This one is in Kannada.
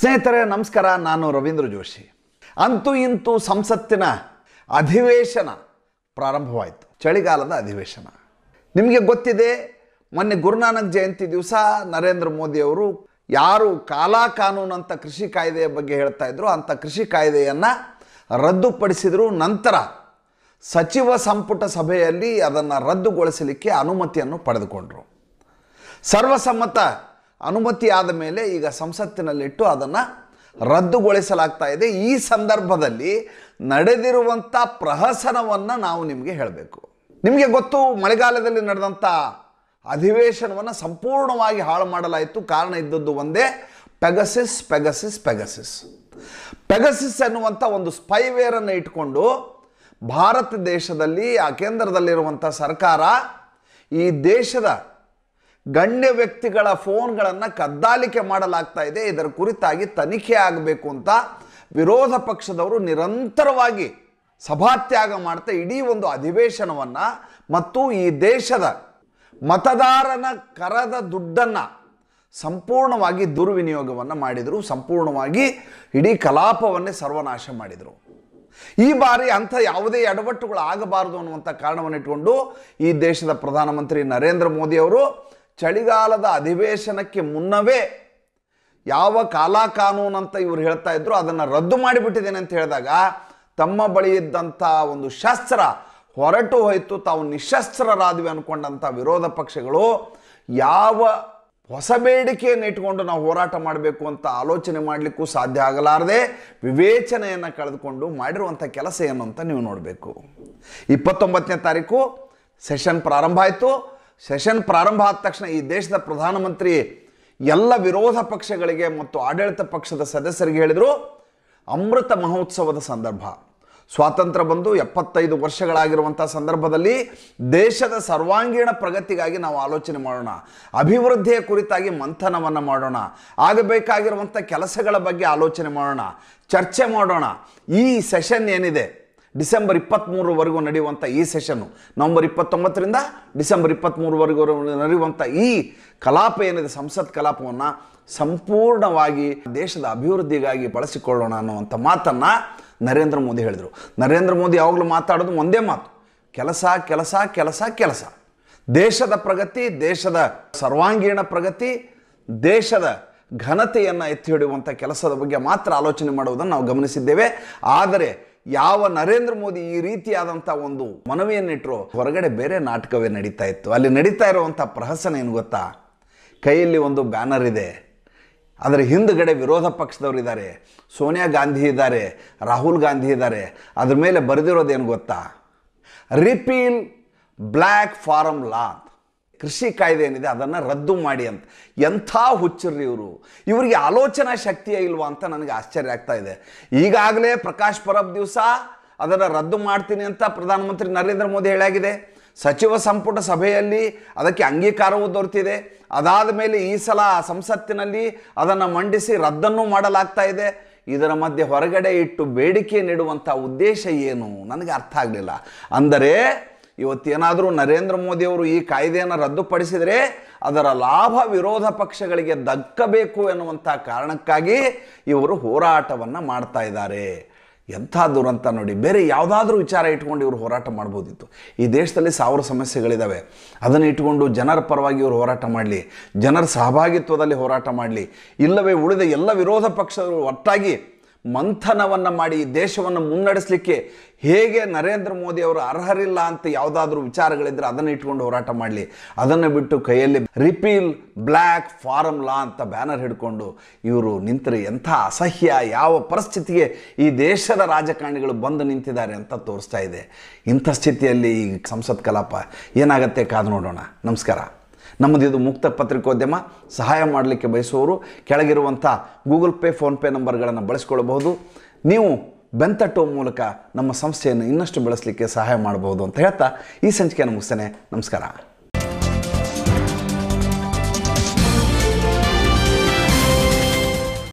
ಸ್ನೇಹಿತರೆ ನಮಸ್ಕಾರ ನಾನು ರವೀಂದ್ರ ಜೋಶಿ ಅಂತೂ ಇಂತೂ ಸಂಸತ್ತಿನ ಅಧಿವೇಶನ ಪ್ರಾರಂಭವಾಯಿತು ಚಳಿಗಾಲದ ಅಧಿವೇಶನ ನಿಮಗೆ ಗೊತ್ತಿದೆ ಮೊನ್ನೆ ಗುರುನಾನಕ್ ಜಯಂತಿ ದಿವಸ ನರೇಂದ್ರ ಮೋದಿಯವರು ಯಾರು ಕಾಲಾ ಕಾನೂನು ಅಂತ ಕೃಷಿ ಕಾಯ್ದೆಯ ಬಗ್ಗೆ ಹೇಳ್ತಾ ಇದ್ರು ಅಂಥ ಕೃಷಿ ಕಾಯ್ದೆಯನ್ನು ರದ್ದುಪಡಿಸಿದ್ರು ನಂತರ ಸಚಿವ ಸಂಪುಟ ಸಭೆಯಲ್ಲಿ ಅದನ್ನು ರದ್ದುಗೊಳಿಸಲಿಕ್ಕೆ ಅನುಮತಿಯನ್ನು ಪಡೆದುಕೊಂಡರು ಸರ್ವಸಮ್ಮತ ಅನುಮತಿ ಆದ ಮೇಲೆ ಈಗ ಸಂಸತ್ತಿನಲ್ಲಿಟ್ಟು ಅದನ್ನು ರದ್ದುಗೊಳಿಸಲಾಗ್ತಾ ಇದೆ ಈ ಸಂದರ್ಭದಲ್ಲಿ ನಡೆದಿರುವಂಥ ಪ್ರಹಸನವನ್ನು ನಾವು ನಿಮಗೆ ಹೇಳಬೇಕು ನಿಮಗೆ ಗೊತ್ತು ಮಳೆಗಾಲದಲ್ಲಿ ನಡೆದಂಥ ಅಧಿವೇಶನವನ್ನು ಸಂಪೂರ್ಣವಾಗಿ ಹಾಳು ಮಾಡಲಾಯಿತು ಕಾರಣ ಇದ್ದದ್ದು ಒಂದೇ ಪೆಗಸಿಸ್ ಪೆಗಸಿಸ್ ಪೆಗಸಿಸ್ ಪೆಗಸಿಸ್ ಎನ್ನುವಂಥ ಒಂದು ಸ್ಪೈವೇರನ್ನು ಇಟ್ಕೊಂಡು ಭಾರತ ದೇಶದಲ್ಲಿ ಆ ಕೇಂದ್ರದಲ್ಲಿರುವಂಥ ಸರ್ಕಾರ ಈ ದೇಶದ ಗಣ್ಯ ವ್ಯಕ್ತಿಗಳ ಫೋನ್ಗಳನ್ನು ಕದ್ದಾಲಿಕೆ ಮಾಡಲಾಗ್ತಾ ಇದೆ ಇದರ ಕುರಿತಾಗಿ ತನಿಖೆ ಆಗಬೇಕು ಅಂತ ವಿರೋಧ ಪಕ್ಷದವರು ನಿರಂತರವಾಗಿ ಸಭಾತ್ಯಾಗ ಮಾಡ್ತಾ ಇಡೀ ಒಂದು ಅಧಿವೇಶನವನ್ನು ಮತ್ತು ಈ ದೇಶದ ಮತದಾರನ ಕರದ ದುಡ್ಡನ್ನು ಸಂಪೂರ್ಣವಾಗಿ ದುರ್ವಿನಿಯೋಗವನ್ನು ಮಾಡಿದರು ಸಂಪೂರ್ಣವಾಗಿ ಇಡೀ ಕಲಾಪವನ್ನೇ ಸರ್ವನಾಶ ಮಾಡಿದರು ಈ ಬಾರಿ ಅಂಥ ಯಾವುದೇ ಎಡವಟ್ಟುಗಳು ಆಗಬಾರದು ಅನ್ನುವಂಥ ಇಟ್ಟುಕೊಂಡು ಈ ದೇಶದ ಪ್ರಧಾನಮಂತ್ರಿ ನರೇಂದ್ರ ಮೋದಿ ಅವರು ಚಳಿಗಾಲದ ಅಧಿವೇಶನಕ್ಕೆ ಮುನ್ನವೇ ಯಾವ ಕಾಲಾ ಕಾನೂನು ಅಂತ ಇವರು ಹೇಳ್ತಾ ಇದ್ರು ಅದನ್ನು ರದ್ದು ಮಾಡಿಬಿಟ್ಟಿದ್ದೇನೆ ಅಂತ ಹೇಳಿದಾಗ ತಮ್ಮ ಬಳಿ ಇದ್ದಂಥ ಒಂದು ಶಸ್ತ್ರ ಹೊರಟು ಹೋಯಿತು ತಾವು ನಿಶಸ್ತ್ರರಾದ್ವಿ ಅಂದ್ಕೊಂಡಂಥ ವಿರೋಧ ಪಕ್ಷಗಳು ಯಾವ ಹೊಸ ಬೇಡಿಕೆಯನ್ನು ಇಟ್ಕೊಂಡು ನಾವು ಹೋರಾಟ ಮಾಡಬೇಕು ಅಂತ ಆಲೋಚನೆ ಮಾಡಲಿಕ್ಕೂ ಸಾಧ್ಯ ಆಗಲಾರದೆ ವಿವೇಚನೆಯನ್ನು ಕಳೆದುಕೊಂಡು ಮಾಡಿರುವಂಥ ಕೆಲಸ ಏನು ಅಂತ ನೀವು ನೋಡಬೇಕು ಇಪ್ಪತ್ತೊಂಬತ್ತನೇ ತಾರೀಕು ಸೆಷನ್ ಪ್ರಾರಂಭ ಆಯಿತು ಸೆಷನ್ ಪ್ರಾರಂಭ ಆದ ತಕ್ಷಣ ಈ ದೇಶದ ಪ್ರಧಾನಮಂತ್ರಿ ಎಲ್ಲ ವಿರೋಧ ಪಕ್ಷಗಳಿಗೆ ಮತ್ತು ಆಡಳಿತ ಪಕ್ಷದ ಸದಸ್ಯರಿಗೆ ಹೇಳಿದರು ಅಮೃತ ಮಹೋತ್ಸವದ ಸಂದರ್ಭ ಸ್ವಾತಂತ್ರ್ಯ ಬಂದು ಎಪ್ಪತ್ತೈದು ವರ್ಷಗಳಾಗಿರುವಂಥ ಸಂದರ್ಭದಲ್ಲಿ ದೇಶದ ಸರ್ವಾಂಗೀಣ ಪ್ರಗತಿಗಾಗಿ ನಾವು ಆಲೋಚನೆ ಮಾಡೋಣ ಅಭಿವೃದ್ಧಿಯ ಕುರಿತಾಗಿ ಮಂಥನವನ್ನು ಮಾಡೋಣ ಆಗಬೇಕಾಗಿರುವಂಥ ಕೆಲಸಗಳ ಬಗ್ಗೆ ಆಲೋಚನೆ ಮಾಡೋಣ ಚರ್ಚೆ ಮಾಡೋಣ ಈ ಸೆಷನ್ ಏನಿದೆ ಡಿಸೆಂಬರ್ ಇಪ್ಪತ್ತ್ಮೂರವರೆಗೂ ನಡೆಯುವಂಥ ಈ ಸೆಷನ್ನು ನವಂಬರ್ ಇಪ್ಪತ್ತೊಂಬತ್ತರಿಂದ ಡಿಸೆಂಬರ್ ಇಪ್ಪತ್ತ್ಮೂರವರೆಗೂ ನಡೆಯುವಂಥ ಈ ಕಲಾಪ ಏನಿದೆ ಸಂಸತ್ ಕಲಾಪವನ್ನು ಸಂಪೂರ್ಣವಾಗಿ ದೇಶದ ಅಭಿವೃದ್ಧಿಗಾಗಿ ಬಳಸಿಕೊಳ್ಳೋಣ ಅನ್ನುವಂಥ ಮಾತನ್ನು ನರೇಂದ್ರ ಮೋದಿ ಹೇಳಿದರು ನರೇಂದ್ರ ಮೋದಿ ಯಾವಾಗಲೂ ಮಾತಾಡೋದು ಒಂದೇ ಮಾತು ಕೆಲಸ ಕೆಲಸ ಕೆಲಸ ಕೆಲಸ ದೇಶದ ಪ್ರಗತಿ ದೇಶದ ಸರ್ವಾಂಗೀಣ ಪ್ರಗತಿ ದೇಶದ ಘನತೆಯನ್ನು ಎತ್ತಿ ಹಿಡಿಯುವಂಥ ಕೆಲಸದ ಬಗ್ಗೆ ಮಾತ್ರ ಆಲೋಚನೆ ಮಾಡುವುದನ್ನು ನಾವು ಗಮನಿಸಿದ್ದೇವೆ ಆದರೆ ಯಾವ ನರೇಂದ್ರ ಮೋದಿ ಈ ರೀತಿಯಾದಂಥ ಒಂದು ಮನವಿಯನ್ನಿಟ್ಟರು ಹೊರಗಡೆ ಬೇರೆ ನಾಟಕವೇ ನಡೀತಾ ಇತ್ತು ಅಲ್ಲಿ ನಡೀತಾ ಇರುವಂಥ ಪ್ರಹಸನ ಏನು ಗೊತ್ತಾ ಕೈಯಲ್ಲಿ ಒಂದು ಬ್ಯಾನರ್ ಇದೆ ಅದರ ಹಿಂದುಗಡೆ ವಿರೋಧ ಪಕ್ಷದವರು ಇದ್ದಾರೆ ಸೋನಿಯಾ ಗಾಂಧಿ ಇದ್ದಾರೆ ರಾಹುಲ್ ಗಾಂಧಿ ಇದ್ದಾರೆ ಅದ್ರ ಮೇಲೆ ಬರೆದಿರೋದೇನು ಗೊತ್ತಾ ರಿಪೀಲ್ ಬ್ಲ್ಯಾಕ್ ಫಾರಂ ಲಾ ಕೃಷಿ ಕಾಯ್ದೆ ಏನಿದೆ ಅದನ್ನು ರದ್ದು ಮಾಡಿ ಅಂತ ಎಂಥ ಹುಚ್ಚರಿ ಇವರು ಇವರಿಗೆ ಆಲೋಚನಾ ಶಕ್ತಿಯೇ ಇಲ್ವಾ ಅಂತ ನನಗೆ ಆಶ್ಚರ್ಯ ಆಗ್ತಾ ಇದೆ ಈಗಾಗಲೇ ಪ್ರಕಾಶ್ ಪರಬ್ ದಿವಸ ಅದನ್ನು ರದ್ದು ಮಾಡ್ತೀನಿ ಅಂತ ಪ್ರಧಾನಮಂತ್ರಿ ನರೇಂದ್ರ ಮೋದಿ ಹೇಳಾಗಿದೆ ಸಚಿವ ಸಂಪುಟ ಸಭೆಯಲ್ಲಿ ಅದಕ್ಕೆ ಅಂಗೀಕಾರವೂ ದೊರೆತಿದೆ ಅದಾದ ಮೇಲೆ ಈ ಸಲ ಸಂಸತ್ತಿನಲ್ಲಿ ಅದನ್ನು ಮಂಡಿಸಿ ರದ್ದನ್ನು ಮಾಡಲಾಗ್ತಾ ಇದೆ ಇದರ ಮಧ್ಯೆ ಹೊರಗಡೆ ಇಟ್ಟು ಬೇಡಿಕೆ ನೀಡುವಂಥ ಉದ್ದೇಶ ಏನು ನನಗೆ ಅರ್ಥ ಆಗಲಿಲ್ಲ ಅಂದರೆ ಇವತ್ತೇನಾದರೂ ನರೇಂದ್ರ ಮೋದಿಯವರು ಈ ಕಾಯ್ದೆಯನ್ನು ರದ್ದುಪಡಿಸಿದರೆ ಅದರ ಲಾಭ ವಿರೋಧ ಪಕ್ಷಗಳಿಗೆ ದಕ್ಕಬೇಕು ಎನ್ನುವಂಥ ಕಾರಣಕ್ಕಾಗಿ ಇವರು ಹೋರಾಟವನ್ನು ಮಾಡ್ತಾ ಇದ್ದಾರೆ ಎಂಥ ದುರಂತ ನೋಡಿ ಬೇರೆ ಯಾವುದಾದ್ರೂ ವಿಚಾರ ಇಟ್ಕೊಂಡು ಇವರು ಹೋರಾಟ ಮಾಡ್ಬೋದಿತ್ತು ಈ ದೇಶದಲ್ಲಿ ಸಾವಿರ ಸಮಸ್ಯೆಗಳಿದ್ದಾವೆ ಅದನ್ನು ಇಟ್ಕೊಂಡು ಜನರ ಪರವಾಗಿ ಇವರು ಹೋರಾಟ ಮಾಡಲಿ ಜನರ ಸಹಭಾಗಿತ್ವದಲ್ಲಿ ಹೋರಾಟ ಮಾಡಲಿ ಇಲ್ಲವೇ ಉಳಿದ ಎಲ್ಲ ವಿರೋಧ ಪಕ್ಷಗಳು ಒಟ್ಟಾಗಿ ಮಂಥನವನ್ನು ಮಾಡಿ ದೇಶವನ್ನು ಮುನ್ನಡೆಸಲಿಕ್ಕೆ ಹೇಗೆ ನರೇಂದ್ರ ಮೋದಿ ಅವರು ಅರ್ಹರಿಲ್ಲ ಅಂತ ಯಾವುದಾದ್ರೂ ವಿಚಾರಗಳಿದ್ರೆ ಅದನ್ನು ಇಟ್ಕೊಂಡು ಹೋರಾಟ ಮಾಡಲಿ ಅದನ್ನು ಬಿಟ್ಟು ಕೈಯಲ್ಲಿ ರಿಪೀಲ್ ಬ್ಲ್ಯಾಕ್ ಫಾರಮ್ ಲಾ ಅಂತ ಬ್ಯಾನರ್ ಹಿಡ್ಕೊಂಡು ಇವರು ನಿಂತರೆ ಎಂಥ ಅಸಹ್ಯ ಯಾವ ಪರಿಸ್ಥಿತಿಗೆ ಈ ದೇಶದ ರಾಜಕಾರಣಿಗಳು ಬಂದು ನಿಂತಿದ್ದಾರೆ ಅಂತ ತೋರಿಸ್ತಾ ಇದೆ ಇಂಥ ಸ್ಥಿತಿಯಲ್ಲಿ ಈ ಸಂಸತ್ ಕಲಾಪ ಏನಾಗುತ್ತೆ ಕಾದು ನೋಡೋಣ ನಮಸ್ಕಾರ ನಮ್ಮದು ಇದು ಮುಕ್ತ ಪತ್ರಿಕೋದ್ಯಮ ಸಹಾಯ ಮಾಡಲಿಕ್ಕೆ ಬಯಸುವವರು ಕೆಳಗಿರುವಂಥ ಗೂಗಲ್ ಪೇ ಫೋನ್ಪೇ ನಂಬರ್ಗಳನ್ನು ಬಳಸ್ಕೊಳ್ಬಹುದು ನೀವು ಬೆಂತಟ್ಟುವ ಮೂಲಕ ನಮ್ಮ ಸಂಸ್ಥೆಯನ್ನು ಇನ್ನಷ್ಟು ಬೆಳೆಸಲಿಕ್ಕೆ ಸಹಾಯ ಮಾಡಬಹುದು ಅಂತ ಹೇಳ್ತಾ ಈ ಸಂಚಿಕೆಯನ್ನು ಮುಗಿಸ್ತೇನೆ ನಮಸ್ಕಾರ